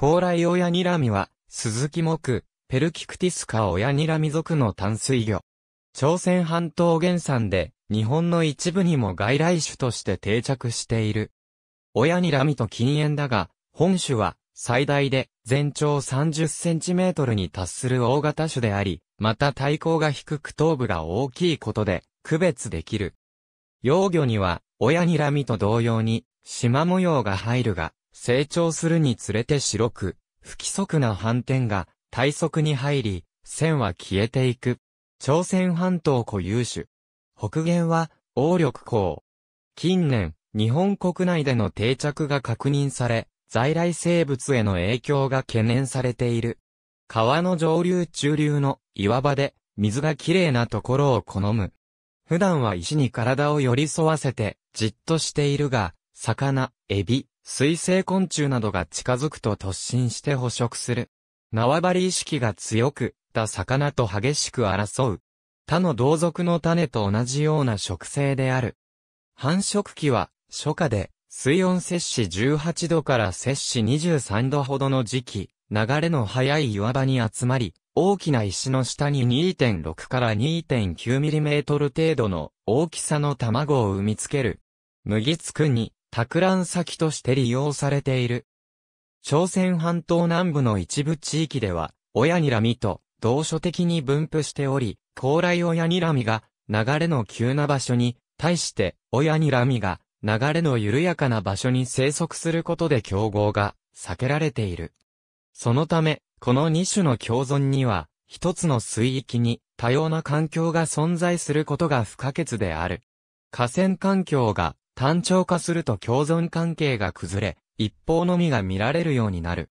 高麗親にらみは、鈴木木、ペルキクティスカ親にらみ属の淡水魚。朝鮮半島原産で、日本の一部にも外来種として定着している。親にらみと禁煙だが、本種は、最大で全長30センチメートルに達する大型種であり、また体高が低く頭部が大きいことで区別できる。幼魚には親にらみと同様に縞模様が入るが、成長するにつれて白く、不規則な反転が体側に入り、線は消えていく。朝鮮半島固有種。北限は、王力港。近年、日本国内での定着が確認され、在来生物への影響が懸念されている。川の上流中流の岩場で、水がきれいなところを好む。普段は石に体を寄り添わせて、じっとしているが、魚、エビ、水生昆虫などが近づくと突進して捕食する。縄張り意識が強く、た魚と激しく争う。他の同族の種と同じような植生である。繁殖期は、初夏で、水温摂氏18度から摂氏23度ほどの時期、流れの速い岩場に集まり、大きな石の下に2.6から2.9ミリメートル程度の大きさの卵を産みつける。麦つくに、托卵先として利用されている。朝鮮半島南部の一部地域では、親にらみと同所的に分布しており、高麗親にらみが流れの急な場所に、対して親にらみが流れの緩やかな場所に生息することで競合が避けられている。そのため、この二種の共存には、一つの水域に多様な環境が存在することが不可欠である。河川環境が単調化すると共存関係が崩れ、一方のみが見られるようになる。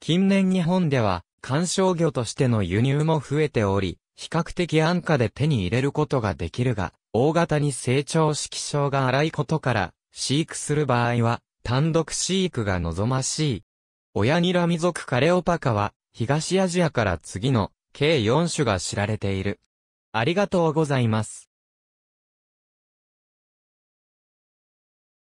近年日本では、観賞魚としての輸入も増えており、比較的安価で手に入れることができるが、大型に成長色症が荒いことから、飼育する場合は、単独飼育が望ましい。親ニラミ族カレオパカは、東アジアから次の、計4種が知られている。ありがとうございます。